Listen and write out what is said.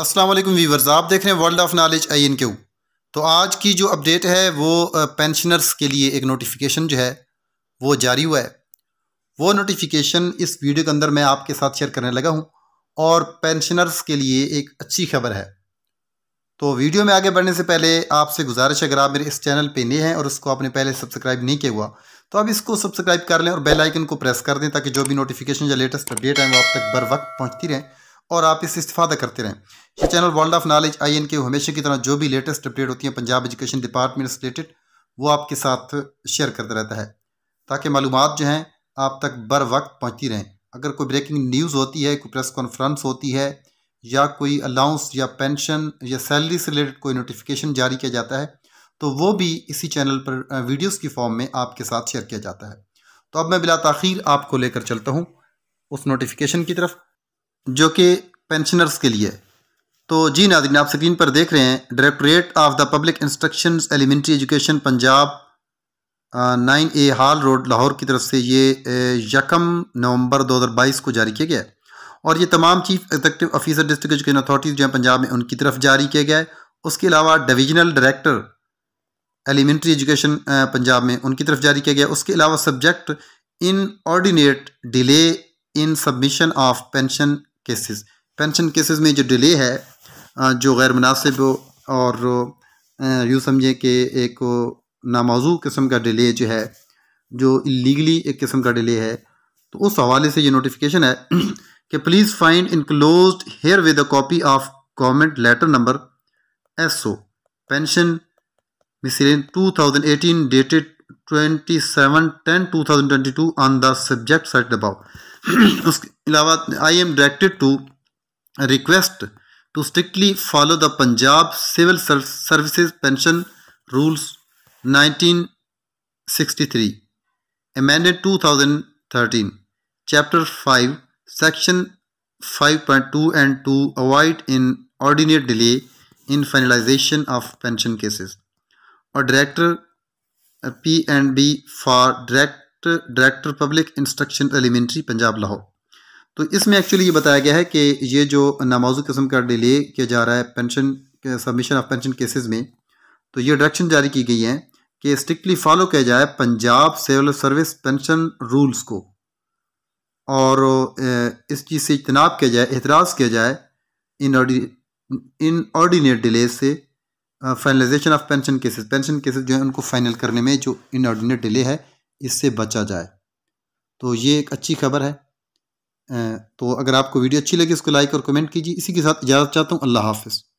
अस्सलाम वालेकुम वीवर्स आप देख रहे हैं world of knowledge I N Q तो आज की जो अपडेट है वो पेंशनर्स के लिए एक नोटिफिकेशन जो है वो जारी हुआ है वो नोटिफिकेशन इस वीडियो के अंदर मैं आपके साथ शेयर करने लगा हूँ और पेंशनर्स के लिए एक अच्छी खबर है तो वीडियो में आगे बढ़ने से पहले आपसे गुजारिश है अगर आप मेरे इस चैनल पर नए हैं और उसको आपने पहले सब्सक्राइब नहीं किया हुआ तो आप इसको सब्सक्राइब कर लें और बेल आइकन को प्रेस कर दें ताकि जो भी नोटिफिकेशन या लेटेस्ट अपडेट हैं वो आप तक बर वक्त पहुँचती रहें और आप इससे इस्तीफा करते रहें ये channel world of knowledge I N के हमेशा की तरह जो भी लेटेस्ट अपडेट होती हैं पंजाब एजुकेशन डिपार्टमेंट से रिलेटेड वो आपके साथ शेयर करता रहता है ताकि मालूम जो हैं आप तक बर वक्त पहुँचती रहें अगर कोई ब्रेकिंग न्यूज़ होती है कोई प्रेस कॉन्फ्रेंस होती है या कोई अलाउंस या पेंशन या सैलरी से रिलेटेड कोई नोटिफिकेशन जारी किया जाता है तो वो भी इसी चैनल पर वीडियोस की फॉर्म में आपके साथ शेयर किया जाता है तो अब मैं बिला तखिर आपको लेकर चलता हूँ उस नोटिफिकेशन की तरफ जो कि पेंशनर्स के लिए तो जी नादरीन आप स्क्रीन पर देख रहे हैं directorate of the public instruction elementary education Punjab nine A hall road Lahore की तरफ से ये यकम नवंबर 2022 को जारी किया गया और ये तमाम chief executive officer district education authorities जो हैं पंजाब में उनकी तरफ जारी किया गया है उसके अलावा divisional director elementary education Punjab में उनकी तरफ जारी किया गया उसके अलावा subject inordinate delay in submission of pension cases pension cases में जो डिले है जो गैर मुनासिब और यूँ समझें कि एक नामौजू किस्म का डिले जो है जो इलीगली एक किस्म का डिले है तो उस हवाले से ये नोटिफिकेशन है कि please find enclose herewith a copy of government letter number S O pension thousand 2018 dated 27 10 2022 on the subject cited above I am directed to request to strictly follow the Punjab Civil Services Pension Rules 1963 amended 2013 chapter 5 section 5.2 and to avoid inordinate delay in finalization of pension cases or director P and B for direct director public instruction elementary Punjab Lahore तो इसमें actually ये बताया गया है कि ये जो नमाजु किस्म का डिले किया जा रहा है pension submission of pension cases में तो ये डायरेक्शन जारी की गई है कि स्ट्रिक्टली फॉलो किया जाए Punjab civil service pension rules को और इस चीज़ से इजतनाब किया जाए एतराज़ किया जाए इन ऑर्डिनेट डिले से finalisation of pension cases pension cases जो है उनको फाइनल करने में जो इनऑर्डिनेट डिले है इससे बचा जाए तो ये एक अच्छी खबर है तो अगर आपको वीडियो अच्छी लगी उसको लाइक और कमेंट कीजिए इसी के साथ इजाज़त चाहता हूँ अल्लाह हाफिज़